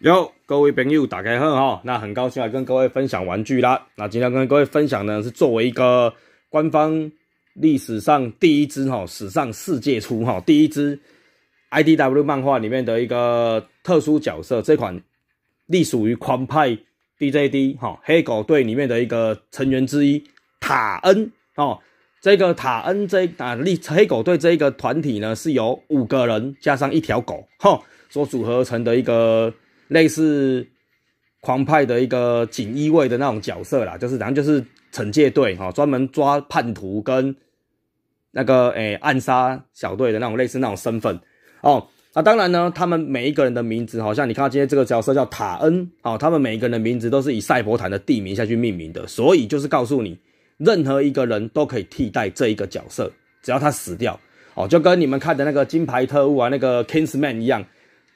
有各位朋友，打开哈，那很高兴来跟各位分享玩具啦。那今天跟各位分享呢，是作为一个官方历史上第一支哈，史上世界出哈第一支 IDW 漫画里面的一个特殊角色。这款隶属于狂派 DJD 哈黑狗队里面的一个成员之一塔恩哦。这个塔恩这啊，立黑狗队这一个团体呢，是由五个人加上一条狗哈所组合成的一个。类似狂派的一个锦衣卫的那种角色啦，就是然后就是惩戒队哈，专门抓叛徒跟那个诶暗杀小队的那种类似那种身份哦。那当然呢，他们每一个人的名字，好像你看到今天这个角色叫塔恩哦，他们每一个人的名字都是以赛博坦的地名下去命名的，所以就是告诉你，任何一个人都可以替代这一个角色，只要他死掉哦，就跟你们看的那个金牌特务啊，那个 Kingsman 一样，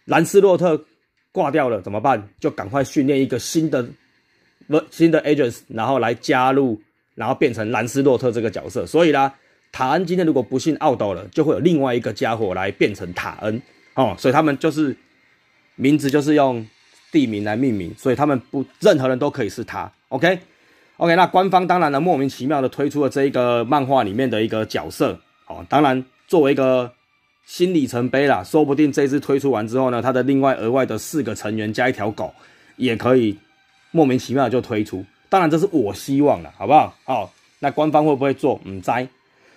兰斯洛特。挂掉了怎么办？就赶快训练一个新的，不新的 agents，然后来加入，然后变成兰斯洛特这个角色。所以呢，塔恩今天如果不幸奥斗了，就会有另外一个家伙来变成塔恩哦。所以他们就是名字就是用地名来命名，所以他们不任何人都可以是他。OK，OK，那官方当然呢莫名其妙的推出了这一个漫画里面的一个角色哦。当然作为一个。新里程碑啦，说不定这支推出完之后呢，它的另外额外的四个成员加一条狗也可以莫名其妙就推出。当然，这是我希望的，好不好？好，那官方会不会做？嗯，在。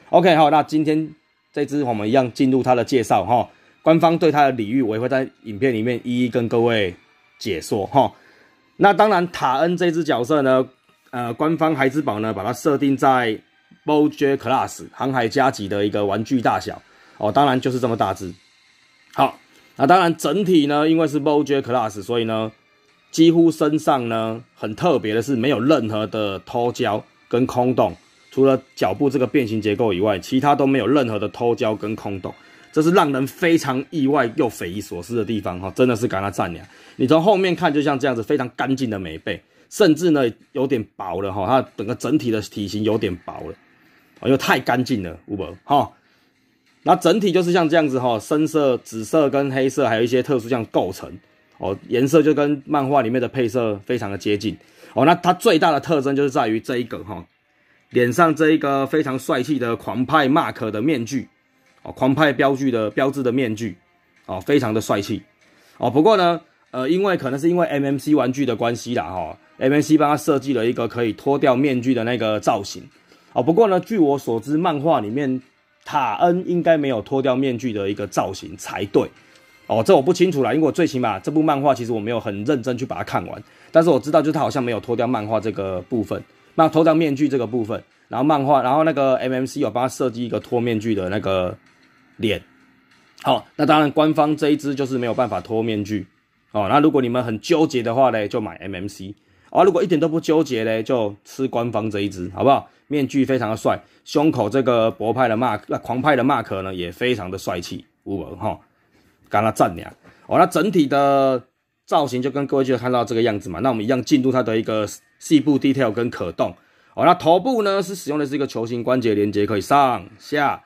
OK，好，那今天这支我们一样进入它的介绍哈。官方对它的礼遇，我也会在影片里面一一跟各位解说哈。那当然，塔恩这只角色呢，呃，官方孩之宝呢，把它设定在 Boj Class 航海加级的一个玩具大小。哦，当然就是这么大只。好，那当然整体呢，因为是 b o j a Class，所以呢，几乎身上呢很特别的是没有任何的脱胶跟空洞，除了脚部这个变形结构以外，其他都没有任何的脱胶跟空洞。这是让人非常意外又匪夷所思的地方哈，真的是感到赞扬。你从后面看就像这样子，非常干净的美背，甚至呢有点薄了哈，它整个整体的体型有点薄了，因为太干净了，无本哈。那整体就是像这样子哈，深色、紫色跟黑色，还有一些特殊这样构成哦。颜色就跟漫画里面的配色非常的接近哦。那它最大的特征就是在于这一个哈，脸上这一个非常帅气的狂派 Mark 的面具哦，狂派标志的标志的面具哦，非常的帅气哦。不过呢，呃，因为可能是因为 MMC 玩具的关系啦哈，MMC 帮他设计了一个可以脱掉面具的那个造型哦。不过呢，据我所知，漫画里面。塔恩应该没有脱掉面具的一个造型才对，哦，这我不清楚了，因为我最起码这部漫画其实我没有很认真去把它看完，但是我知道就是他好像没有脱掉漫画这个部分，那脱掉面具这个部分，然后漫画，然后那个 MMC 有帮他设计一个脱面具的那个脸，好，那当然官方这一支就是没有办法脱面具，哦，那如果你们很纠结的话呢，就买 MMC。啊！如果一点都不纠结呢，就吃官方这一只好不好？面具非常的帅，胸口这个博派的 Mark，那狂派的 Mark 呢也非常的帅气无文哈，敢来赞你啊！哦，那整体的造型就跟各位就看到这个样子嘛。那我们一样进入它的一个细部 detail 跟可动。哦，那头部呢是使用的是一个球形关节连接，可以上下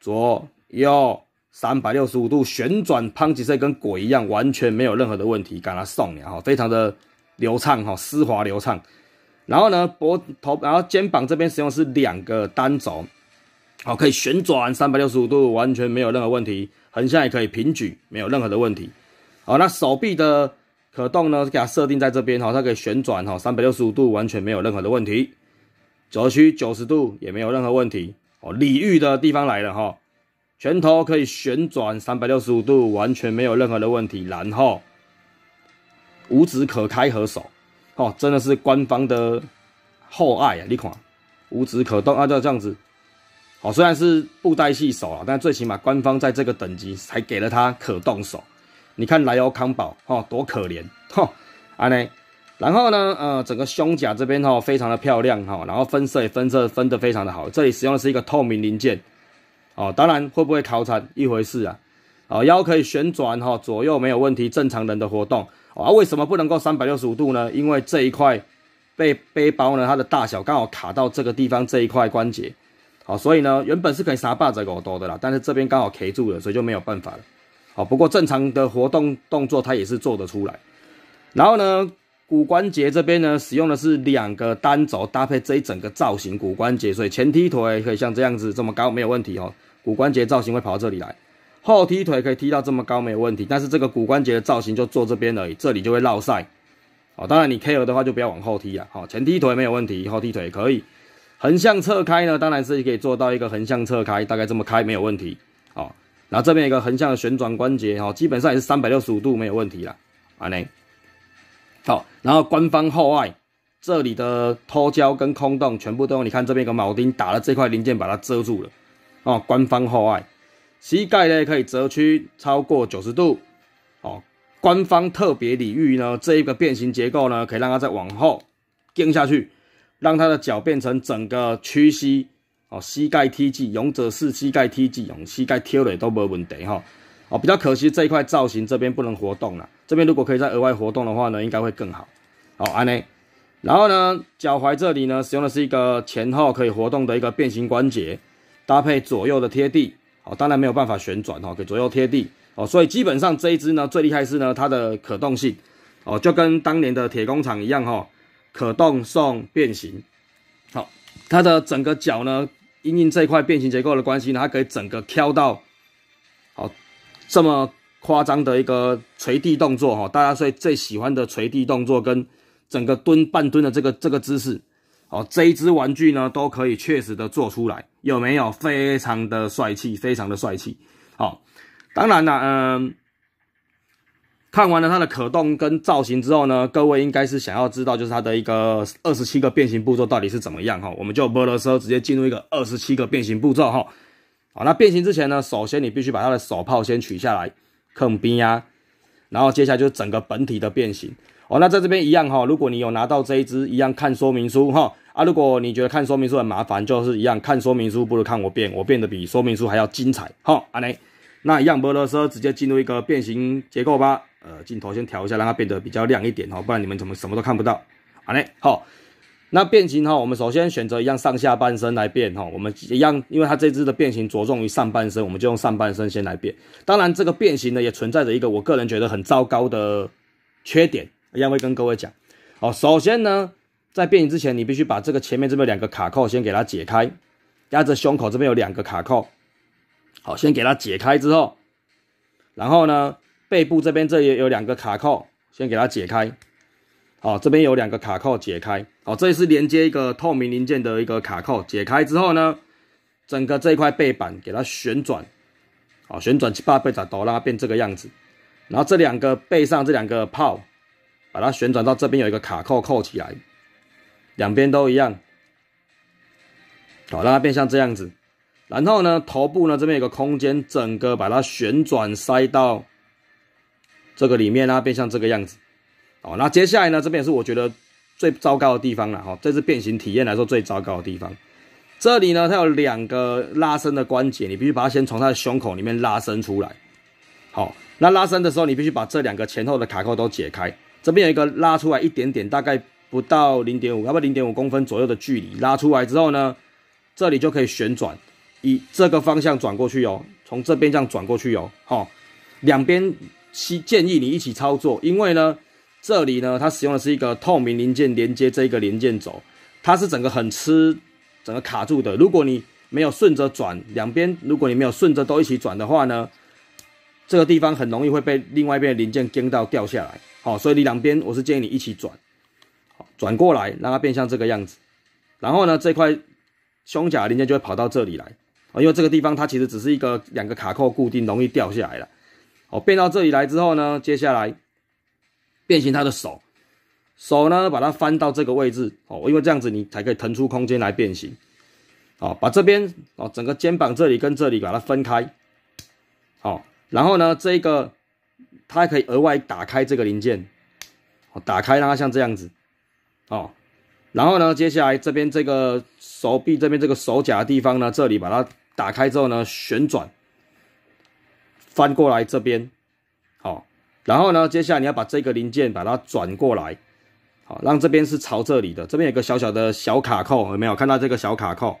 左右三百六十五度旋转胖吉赛跟鬼一样，完全没有任何的问题，敢来送你哈，非常的。流畅哈，丝滑流畅。然后呢，脖头，然后肩膀这边使用是两个单轴，好，可以旋转三百六十五度，完全没有任何问题。横向也可以平举，没有任何的问题。好，那手臂的可动呢，给它设定在这边哈，它可以旋转哈，三百六十五度，完全没有任何的问题。轴屈九十度也没有任何问题。哦，理域的地方来了哈，拳头可以旋转三百六十五度，完全没有任何的问题。然后。五指可开合手，哦，真的是官方的厚爱啊！你看，五指可动啊，就这样子。好，虽然是布袋戏手啊，但最起码官方在这个等级才给了他可动手。你看莱欧康宝，哈，多可怜，哈，安呢？然后呢，呃，整个胸甲这边哈，非常的漂亮哈，然后分色也分色分得非常的好。这里使用的是一个透明零件，哦，当然会不会考产一回事啊？哦，腰可以旋转哈，左右没有问题，正常人的活动啊。为什么不能够三百六十五度呢？因为这一块背背包呢，它的大小刚好卡到这个地方这一块关节，好，所以呢，原本是可以撒把子狗多的啦，但是这边刚好卡住了，所以就没有办法了。好，不过正常的活动动作它也是做得出来。然后呢，骨关节这边呢，使用的是两个单轴搭配这一整个造型骨关节，所以前踢腿可以像这样子这么高没有问题哦。骨关节造型会跑到这里来。后踢腿可以踢到这么高没有问题，但是这个骨关节的造型就做这边而已，这里就会落塞。哦，当然你 K 了的话就不要往后踢啊，好，前踢腿没有问题，后踢腿也可以。横向侧开呢，当然是可以做到一个横向侧开，大概这么开没有问题。哦，然后这边一个横向的旋转关节，哦，基本上也是三百六十五度没有问题了。啊内。好，然后官方厚爱，这里的脱胶跟空洞全部都，用，你看这边一个铆钉打了这块零件把它遮住了。哦，官方厚爱。膝盖呢可以折曲超过九十度哦。官方特别礼遇呢，这一个变形结构呢，可以让它再往后蹬下去，让它的脚变成整个屈膝哦，膝盖 T G 勇者式膝盖 T G 勇膝盖贴地都没问题哈。哦，比较可惜这一块造型这边不能活动了。这边如果可以再额外活动的话呢，应该会更好。好，安内，然后呢，脚踝这里呢，使用的是一个前后可以活动的一个变形关节，搭配左右的贴地。哦，当然没有办法旋转哈，以左右贴地哦，所以基本上这一只呢，最厉害是呢，它的可动性哦，就跟当年的铁工厂一样哈，可动送变形。好，它的整个脚呢，因因这一块变形结构的关系呢，它可以整个挑到好这么夸张的一个垂地动作哈，大家最最喜欢的垂地动作跟整个蹲半蹲的这个这个姿势。哦，这一只玩具呢，都可以确实的做出来，有没有？非常的帅气，非常的帅气。好，当然了，嗯，看完了它的可动跟造型之后呢，各位应该是想要知道，就是它的一个二十七个变形步骤到底是怎么样哈。我们就摩托车直接进入一个二十七个变形步骤哈。好，那变形之前呢，首先你必须把它的手炮先取下来，坑边呀，然后接下来就是整个本体的变形。哦，那在这边一样哈，如果你有拿到这一只，一样看说明书哈。啊，如果你觉得看说明书很麻烦，就是一样，看说明书不如看我变，我变得比说明书还要精彩。好，阿雷，那样摩托车直接进入一个变形结构吧。呃，镜头先调一下，让它变得比较亮一点，哈，不然你们怎么什么都看不到？阿雷，好，那变形哈，我们首先选择一样上下半身来变哈，我们一样，因为它这只的变形着重于上半身，我们就用上半身先来变。当然，这个变形呢也存在着一个我个人觉得很糟糕的缺点，一样会跟各位讲。好，首先呢。在变形之前，你必须把这个前面这边两个卡扣先给它解开。压着胸口这边有两个卡扣，好，先给它解开之后，然后呢，背部这边这也有两个卡扣，先给它解开。好，这边有两个卡扣解开。好，这是连接一个透明零件的一个卡扣，解开之后呢，整个这一块背板给它旋转。好，旋转七八倍板都拉变这个样子，然后这两个背上这两个炮，把它旋转到这边有一个卡扣扣起来。两边都一样，好让它变像这样子，然后呢，头部呢这边有个空间，整个把它旋转塞到这个里面啊，变像这个样子。哦，那接下来呢，这边是我觉得最糟糕的地方了哈，这是变形体验来说最糟糕的地方。这里呢，它有两个拉伸的关节，你必须把它先从它的胸口里面拉伸出来。好，那拉伸的时候，你必须把这两个前后的卡扣都解开。这边有一个拉出来一点点，大概。不到零点五，要不要零点五公分左右的距离拉出来之后呢？这里就可以旋转，以这个方向转过去哦。从这边这样转过去哦。好，两边希建议你一起操作，因为呢，这里呢它使用的是一个透明零件连接这一个零件轴，它是整个很吃，整个卡住的。如果你没有顺着转，两边如果你没有顺着都一起转的话呢，这个地方很容易会被另外一边零件跟到掉下来。好，所以你两边我是建议你一起转。转过来，让它变像这个样子，然后呢，这块胸甲零件就会跑到这里来啊，因为这个地方它其实只是一个两个卡扣固定，容易掉下来了。哦，变到这里来之后呢，接下来变形它的手，手呢把它翻到这个位置哦，因为这样子你才可以腾出空间来变形。好，把这边哦，整个肩膀这里跟这里把它分开。好，然后呢，这个它还可以额外打开这个零件，打开让它像这样子。哦，然后呢，接下来这边这个手臂这边这个手甲的地方呢，这里把它打开之后呢，旋转翻过来这边。好，然后呢，接下来你要把这个零件把它转过来，好，让这边是朝这里的。这边有个小小的小卡扣，有没有看到这个小卡扣？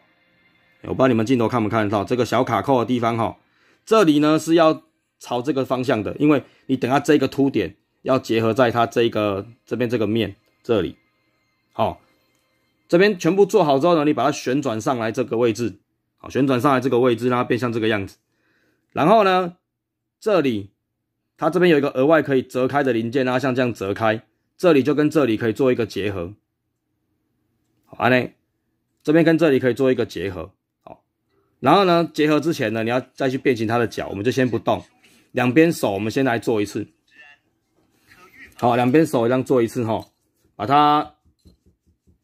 我不知道你们镜头看不看得到这个小卡扣的地方？哈，这里呢是要朝这个方向的，因为你等下这个凸点要结合在它这个这边这个面这里。好，这边全部做好之后呢，你把它旋转上来这个位置，好，旋转上来这个位置它变像这个样子。然后呢，这里它这边有一个额外可以折开的零件后像这样折开，这里就跟这里可以做一个结合。好，安内，这边跟这里可以做一个结合。好，然后呢，结合之前呢，你要再去变形它的脚，我们就先不动。两边手我们先来做一次。好，两边手一样做一次哈，把它。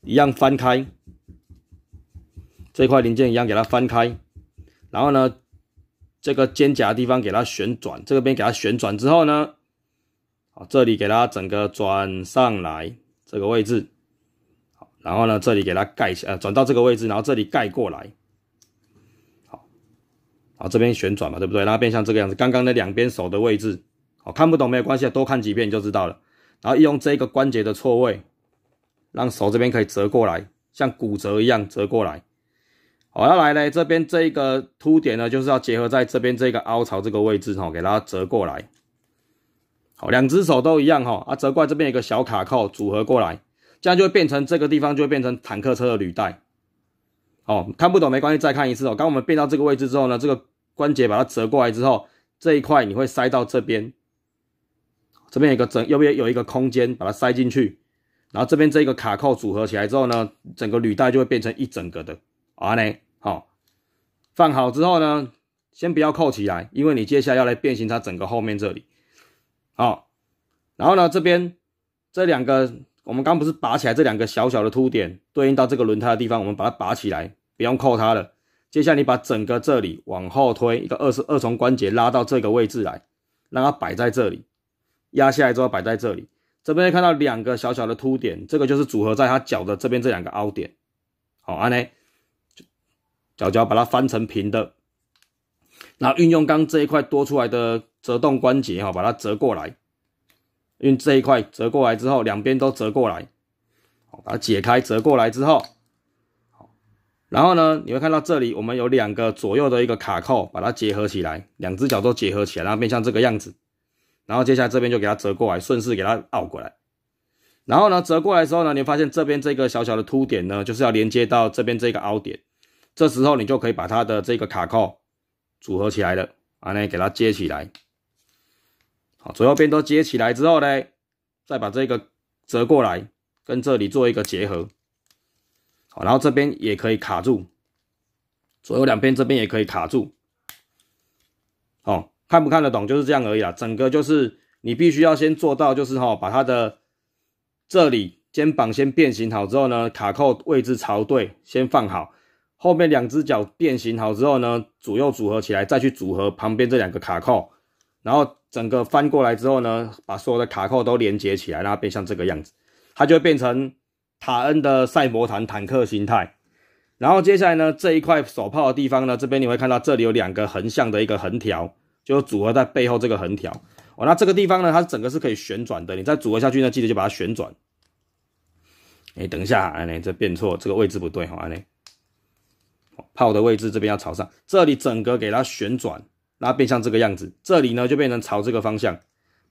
一样翻开这块零件，一样给它翻开，然后呢，这个肩胛的地方给它旋转，这个边给它旋转之后呢，好，这里给它整个转上来这个位置，好，然后呢，这里给它盖一下，呃，转到这个位置，然后这里盖过来，好，好，这边旋转嘛，对不对？然后变像这个样子，刚刚那两边手的位置，好看不懂没有关系，多看几遍你就知道了。然后用这个关节的错位。让手这边可以折过来，像骨折一样折过来。好，要来呢，这边这一个凸点呢，就是要结合在这边这个凹槽这个位置，哈，给它折过来。好，两只手都一样，哈，啊，折过来这边有个小卡扣组合过来，这样就会变成这个地方就会变成坦克车的履带。哦，看不懂没关系，再看一次哦。当我们变到这个位置之后呢，这个关节把它折过来之后，这一块你会塞到这边，这边有个整右边有一个空间，把它塞进去。然后这边这个卡扣组合起来之后呢，整个履带就会变成一整个的啊呢，好，放好之后呢，先不要扣起来，因为你接下来要来变形它整个后面这里，好，然后呢这边这两个，我们刚不是拔起来这两个小小的凸点，对应到这个轮胎的地方，我们把它拔起来，不用扣它了。接下来你把整个这里往后推一个二十二重关节，拉到这个位置来，让它摆在这里，压下来之后摆在这里。这边看到两个小小的凸点，这个就是组合在它脚的这边这两个凹点。好，安呢，脚脚把它翻成平的，然后运用刚刚这一块多出来的折动关节，哈，把它折过来。用这一块折过来之后，两边都折过来，好，把它解开，折过来之后，好，然后呢，你会看到这里我们有两个左右的一个卡扣，把它结合起来，两只脚都结合起来，然后变像这个样子。然后接下来这边就给它折过来，顺势给它凹过来。然后呢，折过来之时候呢，你发现这边这个小小的凸点呢，就是要连接到这边这个凹点。这时候你就可以把它的这个卡扣组合起来了，啊，呢给它接起来。好，左右边都接起来之后呢，再把这个折过来，跟这里做一个结合。好，然后这边也可以卡住，左右两边这边也可以卡住。好。看不看得懂就是这样而已啊！整个就是你必须要先做到，就是哈，把它的这里肩膀先变形好之后呢，卡扣位置朝对，先放好。后面两只脚变形好之后呢，左右组合起来，再去组合旁边这两个卡扣，然后整个翻过来之后呢，把所有的卡扣都连接起来，让它变像这个样子，它就会变成塔恩的赛博坦坦克形态。然后接下来呢，这一块手炮的地方呢，这边你会看到这里有两个横向的一个横条。就组合在背后这个横条哦，那这个地方呢，它整个是可以旋转的。你再组合下去呢，记得就把它旋转。哎，等一下，安内这变错，这个位置不对哈，安内炮的位置这边要朝上，这里整个给它旋转，那变像这个样子。这里呢就变成朝这个方向，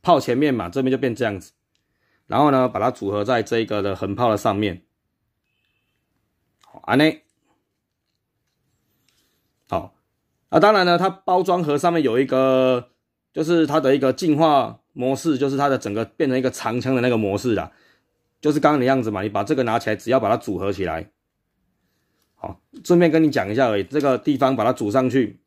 炮前面嘛，这边就变这样子。然后呢，把它组合在这个的横炮的上面。好，安内。啊，当然呢，它包装盒上面有一个，就是它的一个进化模式，就是它的整个变成一个长枪的那个模式啦，就是刚刚的样子嘛。你把这个拿起来，只要把它组合起来，好，顺便跟你讲一下而已。这个地方把它组上去，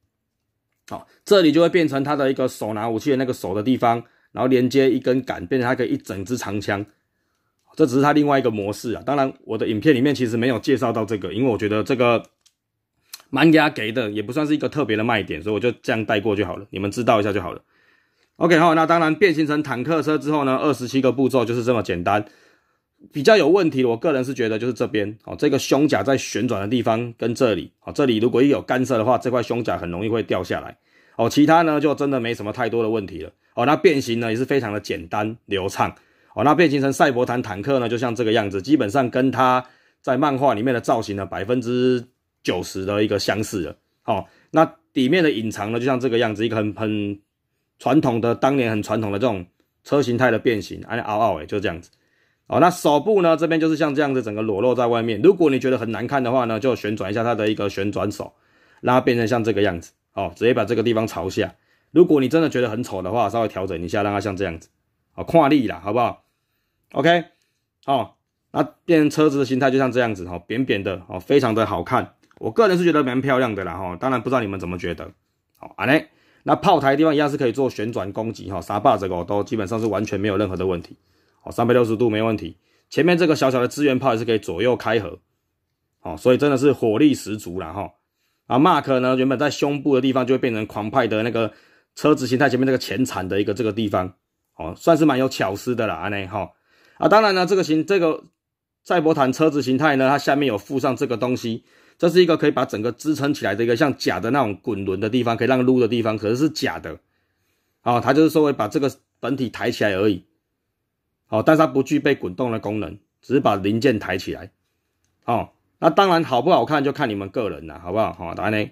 好，这里就会变成它的一个手拿武器的那个手的地方，然后连接一根杆，变成它可以一整支长枪。这只是它另外一个模式啊。当然，我的影片里面其实没有介绍到这个，因为我觉得这个。蛮压给的，也不算是一个特别的卖点，所以我就这样带过就好了。你们知道一下就好了。OK，好，那当然变形成坦克车之后呢，二十七个步骤就是这么简单。比较有问题，我个人是觉得就是这边哦，这个胸甲在旋转的地方跟这里哦，这里如果一有干涉的话，这块胸甲很容易会掉下来哦。其他呢就真的没什么太多的问题了哦。那变形呢也是非常的简单流畅哦。那变形成赛博坦坦克呢，就像这个样子，基本上跟它在漫画里面的造型呢百分之。九十的一个相似的，好，那底面的隐藏呢，就像这个样子，一个很很传统的，当年很传统的这种车形态的变形，哎嗷嗷哎，就这样子，好，那手部呢，这边就是像这样子，整个裸露在外面。如果你觉得很难看的话呢，就旋转一下它的一个旋转手，让它变成像这个样子，好，直接把这个地方朝下。如果你真的觉得很丑的话，稍微调整一下，让它像这样子，好，跨力啦，好不好？OK，好，那变成车子的形态就像这样子，哦，扁扁的，哦，非常的好看。我个人是觉得蛮漂亮的啦哈，当然不知道你们怎么觉得。好啊嘞，那炮台地方一样是可以做旋转攻击哈，沙霸这个都基本上是完全没有任何的问题。好，三百六十度没问题，前面这个小小的支援炮也是可以左右开合。好，所以真的是火力十足了哈。啊，Mark 呢，原本在胸部的地方就会变成狂派的那个车子形态，前面这个前铲的一个这个地方，哦，算是蛮有巧思的啦啊嘞哈。啊，当然呢，这个形这个赛博坦车子形态呢，它下面有附上这个东西。这是一个可以把整个支撑起来的一个像假的那种滚轮的地方，可以让撸的地方，可是是假的，哦，它就是稍微把这个本体抬起来而已，哦，但是它不具备滚动的功能，只是把零件抬起来，哦，那当然好不好看就看你们个人了，好不好？好，塔呢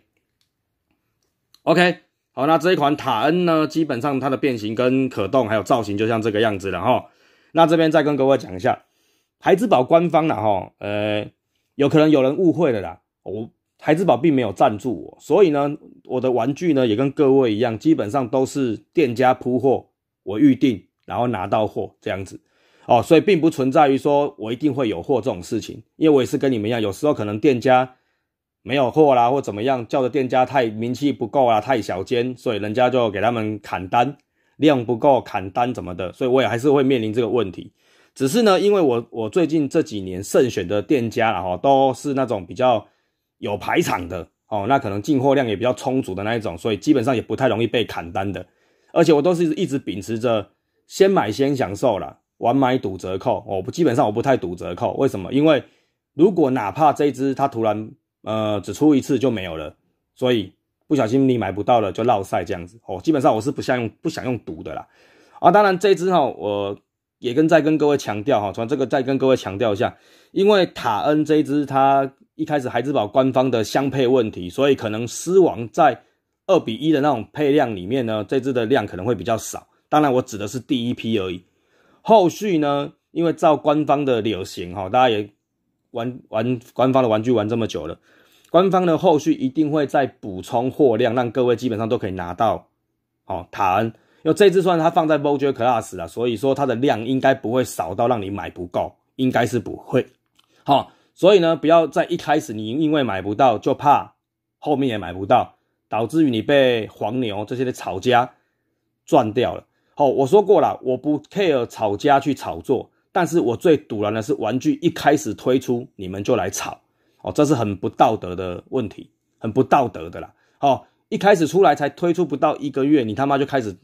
o k 好，那这一款塔恩呢，基本上它的变形跟可动还有造型就像这个样子了哈，那这边再跟各位讲一下，孩之宝官方的哈，呃，有可能有人误会了啦。我孩之宝并没有赞助我，所以呢，我的玩具呢也跟各位一样，基本上都是店家铺货，我预定，然后拿到货这样子。哦，所以并不存在于说我一定会有货这种事情，因为我也是跟你们一样，有时候可能店家没有货啦，或怎么样，叫的店家太名气不够啦，太小间，所以人家就给他们砍单，量不够砍单怎么的，所以我也还是会面临这个问题。只是呢，因为我我最近这几年慎选的店家了哈，都是那种比较。有排场的哦，那可能进货量也比较充足的那一种，所以基本上也不太容易被砍单的。而且我都是一直秉持着先买先享受了，晚买赌折扣。我不基本上我不太赌折扣，为什么？因为如果哪怕这一支它突然呃只出一次就没有了，所以不小心你买不到了就落赛这样子哦。基本上我是不想用不想用赌的啦。啊，当然这只支哈，我也跟再跟各位强调哈，从这个再跟各位强调一下，因为塔恩这一支它。一开始孩之宝官方的相配问题，所以可能狮王在二比一的那种配量里面呢，这只的量可能会比较少。当然，我指的是第一批而已。后续呢，因为照官方的流行，哈，大家也玩玩官方的玩具玩这么久了，官方呢后续一定会再补充货量，让各位基本上都可以拿到哦。塔恩，因为这只算它放在 Voyager Class 了，所以说它的量应该不会少到让你买不够，应该是不会，哈。所以呢，不要在一开始你因为买不到就怕后面也买不到，导致于你被黄牛这些的炒家赚掉了。好，我说过了，我不 care 炒家去炒作，但是我最堵然的是玩具一开始推出你们就来炒，哦，这是很不道德的问题，很不道德的啦。好，一开始出来才推出不到一个月，你他妈就开始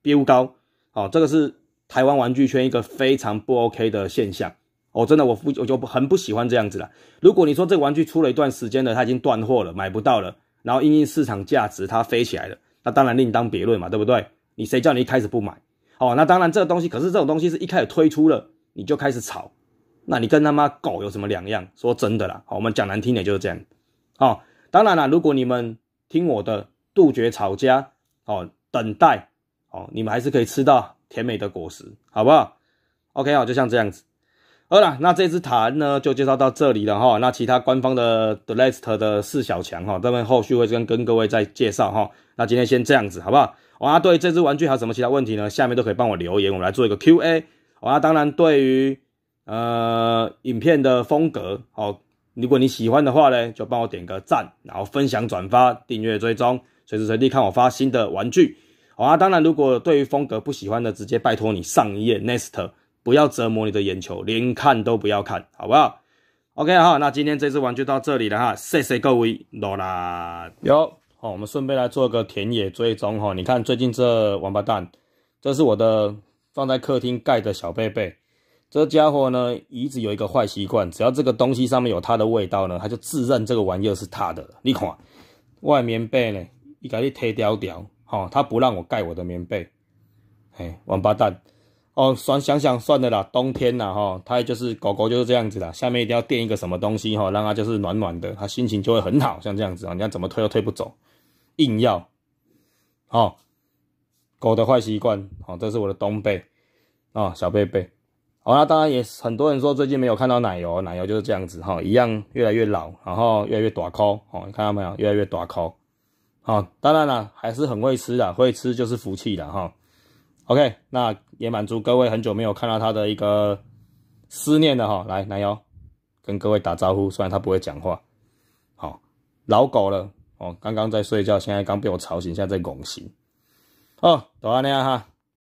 飙高，哦，这个是台湾玩具圈一个非常不 OK 的现象。我真的我不我就很不喜欢这样子了。如果你说这个玩具出了一段时间了，它已经断货了，买不到了，然后因为市场价值它飞起来了，那当然另当别论嘛，对不对？你谁叫你一开始不买？哦，那当然这个东西，可是这种东西是一开始推出了你就开始炒，那你跟他妈狗有什么两样？说真的啦，哦、我们讲难听点就是这样。哦，当然了，如果你们听我的，杜绝炒家，哦，等待，哦，你们还是可以吃到甜美的果实，好不好？OK，好，就像这样子。好了，那这支塔呢就介绍到这里了哈。那其他官方的 Nest 的四小强哈，他们后续会跟跟各位再介绍哈。那今天先这样子好不好？哇，对这支玩具还有什么其他问题呢？下面都可以帮我留言，我们来做一个 Q A。哇，当然对于呃影片的风格，好，如果你喜欢的话呢，就帮我点个赞，然后分享转发、订阅追踪，随时随地看我发新的玩具。哇，当然如果对于风格不喜欢的，直接拜托你上一页 Nest。不要折磨你的眼球，连看都不要看，好不好？OK，好，那今天这只玩就到这里了哈，谢谢各位。罗拉有，好，我们顺便来做个田野追踪哈。你看，最近这王八蛋，这是我的放在客厅盖的小被被。这家伙呢，一直有一个坏习惯，只要这个东西上面有它的味道呢，他就自认这个玩意儿是他的。你看，外棉被呢，一改一贴掉掉，哈，他不让我盖我的棉被，嘿，王八蛋。哦，算想想算的啦，冬天了哈，它就是狗狗就是这样子的，下面一定要垫一个什么东西哈，让它就是暖暖的，它心情就会很好，像这样子啊，你要怎么推都推不走，硬要，哦，狗的坏习惯，好，这是我的冬被，啊，小贝贝，好，那当然也很多人说最近没有看到奶油，奶油就是这样子哈，一样越来越老，然后越来越短扣，哦，看到没有，越来越短抠，哦，当然了，还是很会吃的，会吃就是福气的哈。OK，那也满足各位很久没有看到他的一个思念的哈，来，南瑶跟各位打招呼，虽然他不会讲话，好，老狗了哦，刚刚在睡觉，现在刚被我吵醒，现在在拱形。哦，都安样哈。